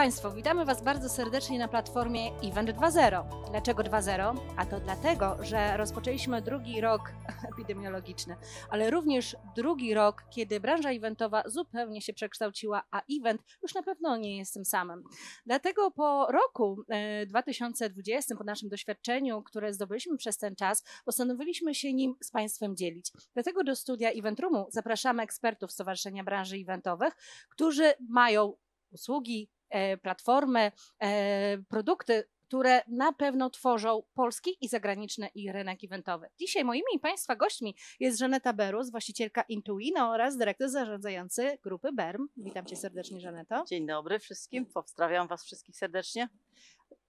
Państwo, witamy Was bardzo serdecznie na platformie Event 2.0. Dlaczego 2.0? A to dlatego, że rozpoczęliśmy drugi rok epidemiologiczny, ale również drugi rok, kiedy branża eventowa zupełnie się przekształciła, a event już na pewno nie jest tym samym. Dlatego po roku 2020, e, po naszym doświadczeniu, które zdobyliśmy przez ten czas, postanowiliśmy się nim z Państwem dzielić. Dlatego do studia Event Roomu zapraszamy ekspertów Stowarzyszenia Branży Eventowych, którzy mają usługi, E, platformy, e, produkty, które na pewno tworzą polski i zagraniczny i rynek eventowy. Dzisiaj moimi i Państwa gośćmi jest Żaneta Berus, właścicielka Intuino oraz dyrektor zarządzający grupy BERM. Witam Cię serdecznie, Żaneto. Dzień dobry wszystkim, pozdrawiam Was wszystkich serdecznie.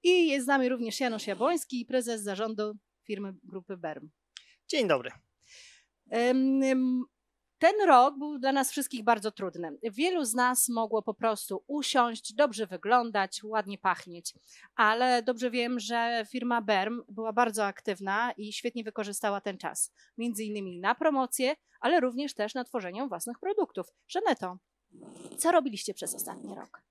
I jest z nami również Janusz Jabłoński, prezes zarządu firmy grupy BERM. Dzień dobry. Ten rok był dla nas wszystkich bardzo trudny. Wielu z nas mogło po prostu usiąść, dobrze wyglądać, ładnie pachnieć, ale dobrze wiem, że firma Berm była bardzo aktywna i świetnie wykorzystała ten czas, między innymi na promocję, ale również też na tworzenie własnych produktów. Żaneto, co robiliście przez ostatni rok?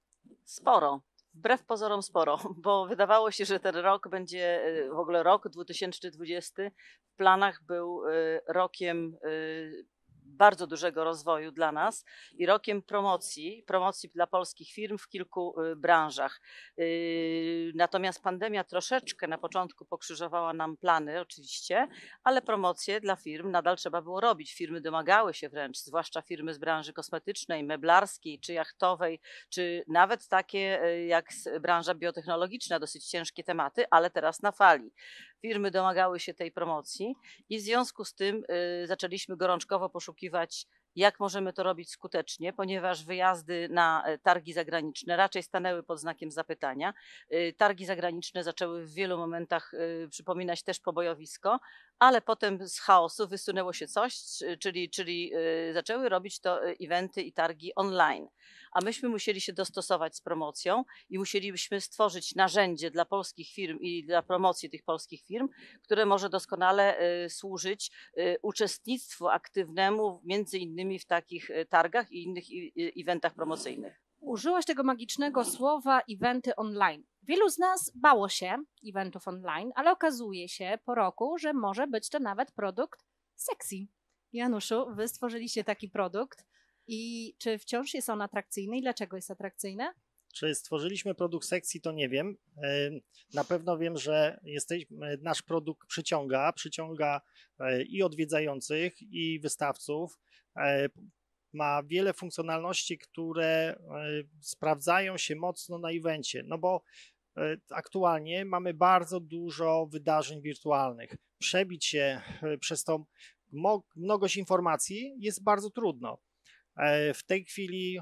Sporo wbrew pozorom sporo, bo wydawało się, że ten rok będzie e, w ogóle rok 2020. W planach był e, rokiem e, bardzo dużego rozwoju dla nas i rokiem promocji, promocji dla polskich firm w kilku y, branżach. Y, natomiast pandemia troszeczkę na początku pokrzyżowała nam plany, oczywiście, ale promocje dla firm nadal trzeba było robić. Firmy domagały się wręcz, zwłaszcza firmy z branży kosmetycznej, meblarskiej czy jachtowej, czy nawet takie y, jak branża biotechnologiczna, dosyć ciężkie tematy, ale teraz na fali firmy domagały się tej promocji i w związku z tym y, zaczęliśmy gorączkowo poszukiwać jak możemy to robić skutecznie, ponieważ wyjazdy na e, targi zagraniczne raczej stanęły pod znakiem zapytania. Y, targi zagraniczne zaczęły w wielu momentach y, przypominać też pobojowisko, ale potem z chaosu wysunęło się coś, czyli, czyli y, zaczęły robić to y, eventy i targi online. A myśmy musieli się dostosować z promocją i musielibyśmy stworzyć narzędzie dla polskich firm i dla promocji tych polskich firm, które może doskonale y, służyć uczestnictwu aktywnemu między innymi w takich targach i innych eventach promocyjnych. Użyłaś tego magicznego słowa eventy online. Wielu z nas bało się eventów online, ale okazuje się po roku, że może być to nawet produkt sexy. Januszu, wy stworzyliście taki produkt i czy wciąż jest on atrakcyjny i dlaczego jest atrakcyjny? Czy stworzyliśmy produkt sekcji, to nie wiem. Na pewno wiem, że jesteś, nasz produkt przyciąga, przyciąga e, i odwiedzających, i wystawców. E, ma wiele funkcjonalności, które e, sprawdzają się mocno na evencie, no bo e, aktualnie mamy bardzo dużo wydarzeń wirtualnych. Przebić się e, przez tą mnogość informacji jest bardzo trudno. W tej chwili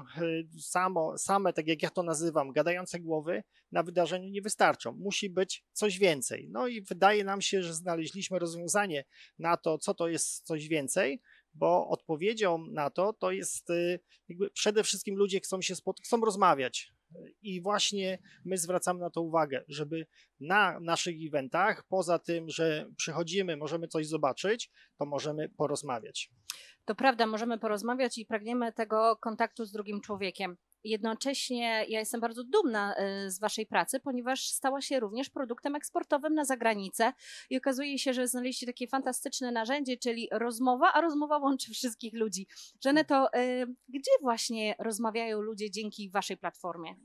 samo, same, tak jak ja to nazywam, gadające głowy na wydarzeniu nie wystarczą. Musi być coś więcej. No i wydaje nam się, że znaleźliśmy rozwiązanie na to, co to jest coś więcej, bo odpowiedzią na to to jest y, jakby przede wszystkim ludzie chcą się spotkać, chcą rozmawiać. I właśnie my zwracamy na to uwagę, żeby na naszych eventach, poza tym, że przychodzimy, możemy coś zobaczyć, to możemy porozmawiać. To prawda, możemy porozmawiać i pragniemy tego kontaktu z drugim człowiekiem. Jednocześnie ja jestem bardzo dumna y, z Waszej pracy, ponieważ stała się również produktem eksportowym na zagranicę i okazuje się, że znaleźliście takie fantastyczne narzędzie, czyli rozmowa, a rozmowa łączy wszystkich ludzi. Żeneto, y, gdzie właśnie rozmawiają ludzie dzięki Waszej platformie?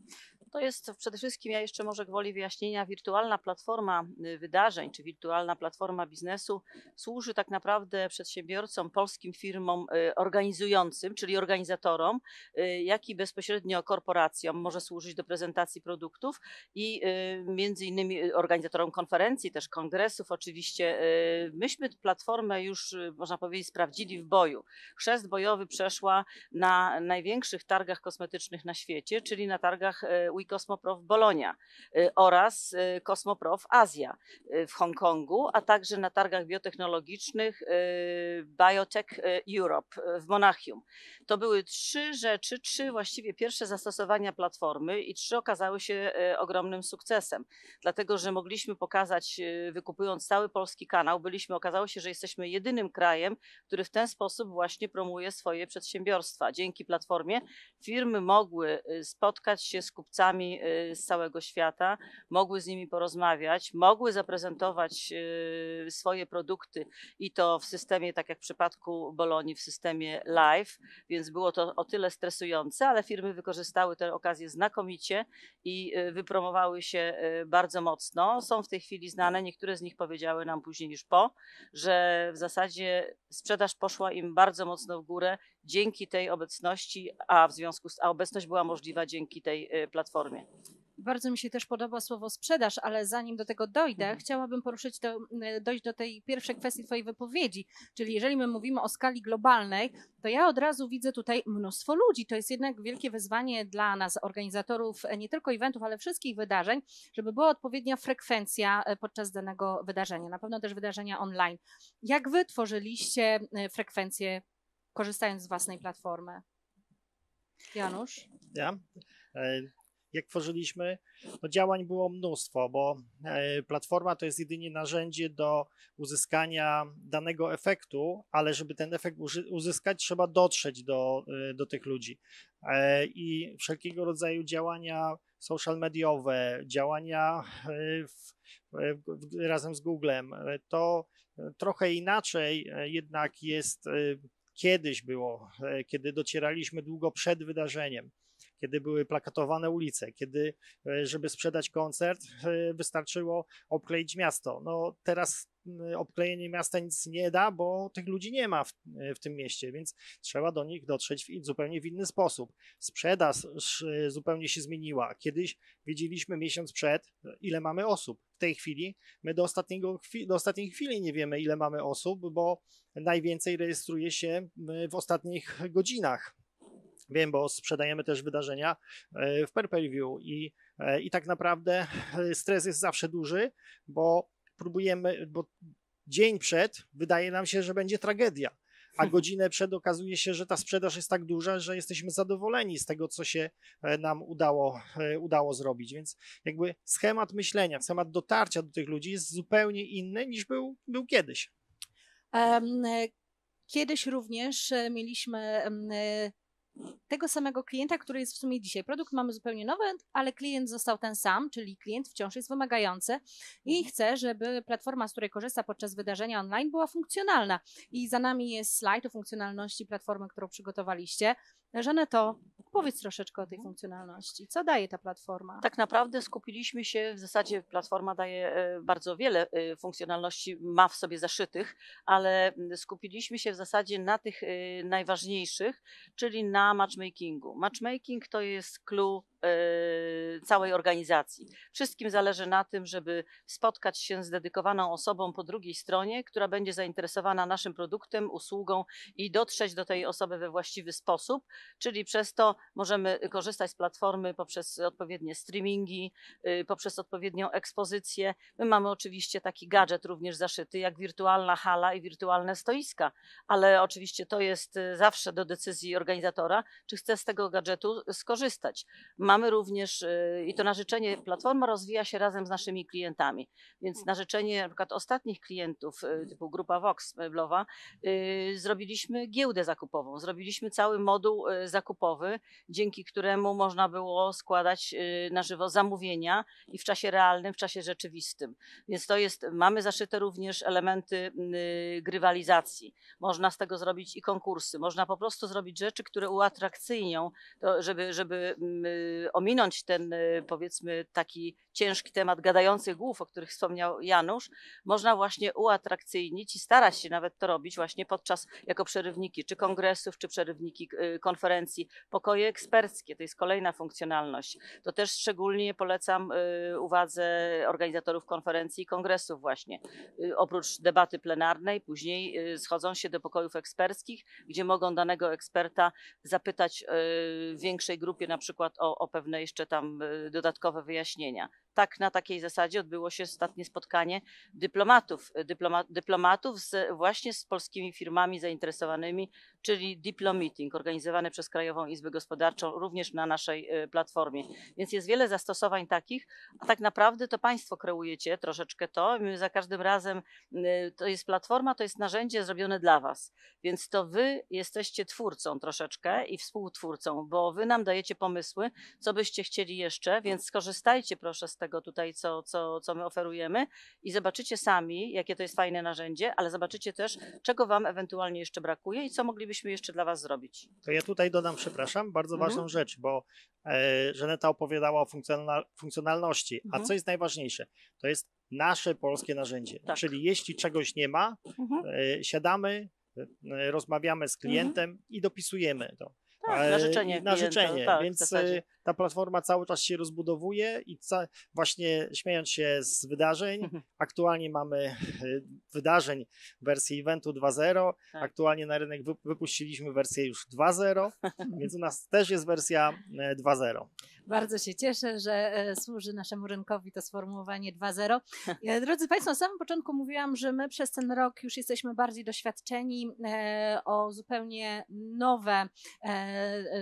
to jest przede wszystkim, ja jeszcze może gwoli wyjaśnienia, wirtualna platforma y, wydarzeń czy wirtualna platforma biznesu służy tak naprawdę przedsiębiorcom, polskim firmom y, organizującym, czyli organizatorom, y, jak i bezpośrednio korporacjom, może służyć do prezentacji produktów i między innymi organizatorom konferencji, też kongresów oczywiście. Myśmy platformę już, można powiedzieć, sprawdzili w boju. Chrzest bojowy przeszła na największych targach kosmetycznych na świecie, czyli na targach weekend i Kosmoprof Bolonia y, oraz y, Kosmoprof Azja y, w Hongkongu, a także na targach biotechnologicznych Biotech Europe w Monachium. To były trzy rzeczy, trzy właściwie pierwsze zastosowania platformy i trzy okazały się ogromnym sukcesem, dlatego że mogliśmy pokazać, wykupując cały polski kanał, byliśmy, okazało się, że jesteśmy jedynym krajem, który w ten sposób właśnie promuje swoje przedsiębiorstwa. Dzięki platformie firmy mogły spotkać się z kupcami, osobami y, z całego świata, mogły z nimi porozmawiać, mogły zaprezentować y, swoje produkty i to w systemie, tak jak w przypadku Bolonii, w systemie live, więc było to o tyle stresujące, ale firmy wykorzystały tę okazję znakomicie i y, wypromowały się bardzo mocno. Są w tej chwili znane, niektóre z nich powiedziały nam później już po, że w zasadzie sprzedaż poszła im bardzo mocno w górę dzięki tej obecności, a w związku z, a obecność była możliwa dzięki tej y, platformie. Bardzo mi się też podoba słowo sprzedaż, ale zanim do tego dojdę, mhm. chciałabym poruszyć do, y, dojść do tej pierwszej kwestii Twojej wypowiedzi. Czyli jeżeli my mówimy o skali globalnej, to ja od razu widzę tutaj mnóstwo ludzi. To jest jednak wielkie wyzwanie dla nas, organizatorów e, nie tylko eventów, ale wszystkich wydarzeń, żeby była odpowiednia frekwencja e, podczas danego wydarzenia. Na pewno też wydarzenia online. Jak Wy tworzyliście e, frekwencję korzystając z własnej platformy. Janusz? Ja? E, jak tworzyliśmy, no działań było mnóstwo, bo e, platforma to jest jedynie narzędzie do uzyskania danego efektu, ale żeby ten efekt uzyskać, trzeba dotrzeć do, e, do tych ludzi. I wszelkiego rodzaju działania social mediowe, działania w, w, razem z Googlem, to trochę inaczej jednak jest kiedyś było, e, kiedy docieraliśmy długo przed wydarzeniem, kiedy były plakatowane ulice, kiedy, e, żeby sprzedać koncert, e, wystarczyło obkleić miasto. No teraz obklejenie miasta nic nie da, bo tych ludzi nie ma w, w tym mieście, więc trzeba do nich dotrzeć w zupełnie w inny sposób. Sprzedaż zupełnie się zmieniła. Kiedyś wiedzieliśmy miesiąc przed, ile mamy osób. W tej chwili my do, ostatniego, do ostatniej chwili nie wiemy, ile mamy osób, bo najwięcej rejestruje się y, w ostatnich godzinach. Wiem, bo sprzedajemy też wydarzenia y, w per, -per i, y, i tak naprawdę stres jest zawsze duży, bo próbujemy, bo dzień przed wydaje nam się, że będzie tragedia, a hmm. godzinę przed okazuje się, że ta sprzedaż jest tak duża, że jesteśmy zadowoleni z tego, co się e, nam udało, e, udało zrobić. Więc jakby schemat myślenia, schemat dotarcia do tych ludzi jest zupełnie inny niż był, był kiedyś. Um, Kiedyś również mieliśmy tego samego klienta, który jest w sumie dzisiaj. Produkt mamy zupełnie nowy, ale klient został ten sam, czyli klient wciąż jest wymagający i mhm. chce, żeby platforma, z której korzysta podczas wydarzenia online, była funkcjonalna. I za nami jest slajd o funkcjonalności platformy, którą przygotowaliście. to. Powiedz troszeczkę o tej mhm. funkcjonalności. Co daje ta platforma? Tak naprawdę skupiliśmy się, w zasadzie platforma daje e, bardzo wiele e, funkcjonalności, ma w sobie zaszytych, ale skupiliśmy się w zasadzie na tych e, najważniejszych, czyli na matchmakingu. Matchmaking to jest clue E, całej organizacji. Wszystkim zależy na tym, żeby spotkać się z dedykowaną osobą po drugiej stronie, która będzie zainteresowana naszym produktem, usługą i dotrzeć do tej osoby we właściwy sposób, czyli przez to możemy korzystać z platformy poprzez odpowiednie streamingi, y, poprzez odpowiednią ekspozycję. My mamy oczywiście taki gadżet również zaszyty, jak wirtualna hala i wirtualne stoiska, ale oczywiście to jest y, zawsze do decyzji organizatora, czy chce z tego gadżetu skorzystać. Mamy mamy również, y, i to na życzenie, platforma rozwija się razem z naszymi klientami, więc na życzenie na przykład ostatnich klientów, y, typu grupa Vox meblowa, y, zrobiliśmy giełdę zakupową, zrobiliśmy cały moduł zakupowy, dzięki któremu można było składać na żywo zamówienia i w czasie realnym, w czasie rzeczywistym. Więc to jest, mamy zaszyte również elementy grywalizacji. Można z tego zrobić i konkursy, można po prostu zrobić rzeczy, które uatrakcyjnią, to, żeby, żeby mm, ominąć ten, y, powiedzmy, taki ciężki temat gadających głów, o których wspomniał Janusz, można właśnie uatrakcyjnić i starać się nawet to robić właśnie podczas, jako przerywniki czy kongresów, czy przerywniki y, konferencji, pokoje eksperckie, to jest kolejna funkcjonalność. To też szczególnie polecam y, uwadze organizatorów konferencji i kongresów właśnie. Oprócz debaty plenarnej, później schodzą się do pokojów eksperckich, gdzie mogą danego eksperta zapytać w większej grupie na przykład o o pewne jeszcze tam y, dodatkowe wyjaśnienia tak na takiej zasadzie odbyło się ostatnie spotkanie dyplomatów, e, dyploma, dyplomatów z, właśnie z polskimi firmami zainteresowanymi, czyli Diplomeeting, organizowany przez Krajową Izbę Gospodarczą, również na naszej e, platformie. Więc jest wiele zastosowań takich, a tak naprawdę to Państwo kreujecie troszeczkę to. My za każdym razem e, to jest platforma, to jest narzędzie zrobione dla Was. Więc to Wy jesteście twórcą troszeczkę i współtwórcą, bo Wy nam dajecie pomysły, co byście chcieli jeszcze, więc skorzystajcie proszę z tego tego tutaj, co, co, co my oferujemy i zobaczycie sami, jakie to jest fajne narzędzie, ale zobaczycie też, czego Wam ewentualnie jeszcze brakuje i co moglibyśmy jeszcze dla Was zrobić. To ja tutaj dodam, przepraszam, bardzo mhm. ważną rzecz, bo e, Żeneta opowiadała o funkcjonal funkcjonalności, mhm. a co jest najważniejsze? To jest nasze polskie narzędzie, tak. czyli jeśli czegoś nie ma, mhm. e, siadamy, e, rozmawiamy z klientem mhm. i dopisujemy to. Tak, na życzenie. Na życzenie. Tak, Więc e, ta platforma cały czas się rozbudowuje i ca- właśnie śmiejąc się z wydarzeń, mhm. aktualnie mamy e, wydarzeń wersji eventu 2.0. Tak. Aktualnie na rynek wypuściliśmy wersję już 2.0, więc u nas też jest wersja 2.0. E, bardzo się cieszę, że e, służy naszemu rynkowi to sformułowanie 2.0. E, drodzy Państwo, na samym początku mówiłam, że my przez ten rok już jesteśmy bardziej doświadczeni e, o zupełnie nowe,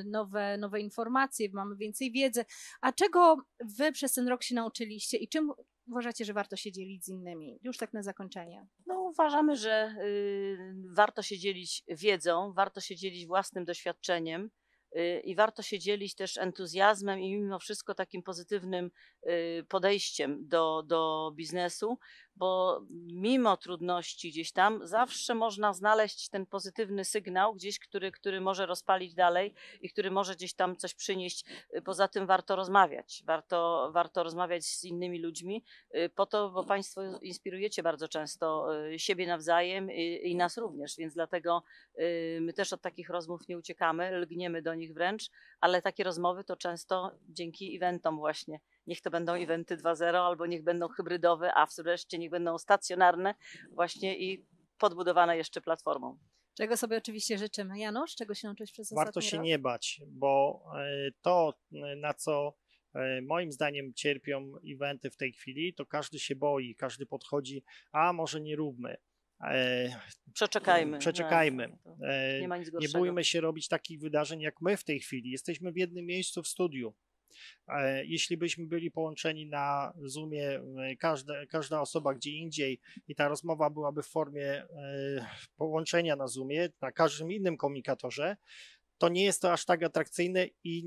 nowe, nowe informacje, mamy więcej wiedzy. A czego Wy przez ten rok się nauczyliście i czym uważacie, że warto się dzielić z innymi? Już tak na zakończenie. No, uważamy, że y, warto się dzielić wiedzą, warto się dzielić własnym doświadczeniem. Y, i warto się dzielić też entuzjazmem i mimo wszystko takim pozytywnym y, podejściem do, do biznesu, bo mimo trudności gdzieś tam zawsze można znaleźć ten pozytywny sygnał gdzieś, który, który może rozpalić dalej i który może gdzieś tam coś przynieść. Y, poza tym warto rozmawiać, warto, warto rozmawiać z innymi ludźmi y, po to, bo Państwo inspirujecie bardzo często y, siebie nawzajem i, i nas również, więc dlatego my też od takich rozmów nie uciekamy, lgniemy do nich wręcz, ale takie rozmowy to często dzięki eventom właśnie niech to będą eventy 2.0 albo niech będą hybrydowe, a wreszcie niech będą stacjonarne właśnie i podbudowane jeszcze platformą. Czego sobie oczywiście życzymy. Janusz, czego się nauczyłeś przez Warto się rok? nie bać, bo e, to, na co e, moim zdaniem cierpią eventy w tej chwili, to każdy się boi, każdy podchodzi, a może nie róbmy. E, przeczekajmy. Przeczekajmy. Tak, tak, nie, nie bójmy się robić takich wydarzeń, jak my w tej chwili. Jesteśmy w jednym miejscu w studiu. E, jeśli byśmy byli połączeni na Zoomie, e, każde, każda osoba gdzie indziej i ta rozmowa byłaby w formie e, połączenia na Zoomie, na każdym innym komunikatorze, to nie jest to aż tak atrakcyjne i,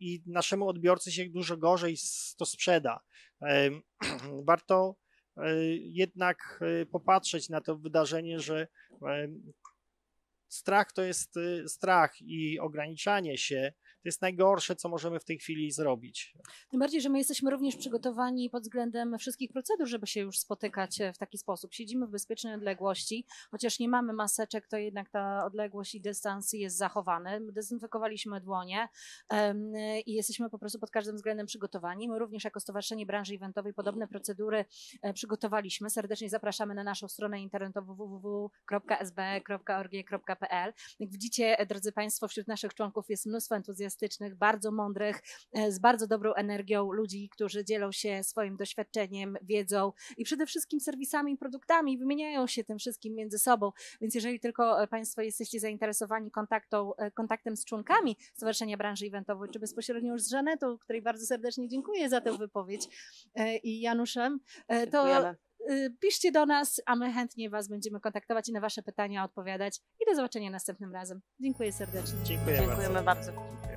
i naszemu odbiorcy się dużo gorzej to sprzeda. Warto jednak popatrzeć na to wydarzenie, że strach to jest strach i ograniczanie się to jest najgorsze, co możemy w tej chwili zrobić. Tym bardziej, że my jesteśmy również przygotowani pod względem wszystkich procedur, żeby się już spotykać e, w taki sposób. Siedzimy w bezpiecznej odległości, chociaż nie mamy maseczek, to jednak ta odległość i dystans jest zachowany. Dezynfekowaliśmy dłonie i jesteśmy po prostu pod każdym względem przygotowani. My również jako Stowarzyszenie Branży Eventowej podobne procedury e, przygotowaliśmy. Serdecznie zapraszamy na naszą stronę internetową www.sb.org.pl. Jak widzicie, e, drodzy Państwo, wśród naszych członków jest mnóstwo entuzjastów, entuzjastycznych, bardzo mądrych, e, z bardzo dobrą energią ludzi, którzy dzielą się swoim doświadczeniem, wiedzą i przede wszystkim serwisami i produktami, i wymieniają się tym wszystkim między sobą. Więc jeżeli tylko e, Państwo jesteście zainteresowani kontaktą, e, kontaktem z członkami Stowarzyszenia Branży Eventowej, czy bezpośrednio już z Żanetą, której bardzo serdecznie dziękuję za tę wypowiedź i Januszem, to Dziękujemy. piszcie do nas, a my chętnie Was będziemy kontaktować i na Wasze pytania odpowiadać. I do zobaczenia następnym razem. Dziękuję serdecznie. Dziękuję Dziękujemy bardzo. bardzo.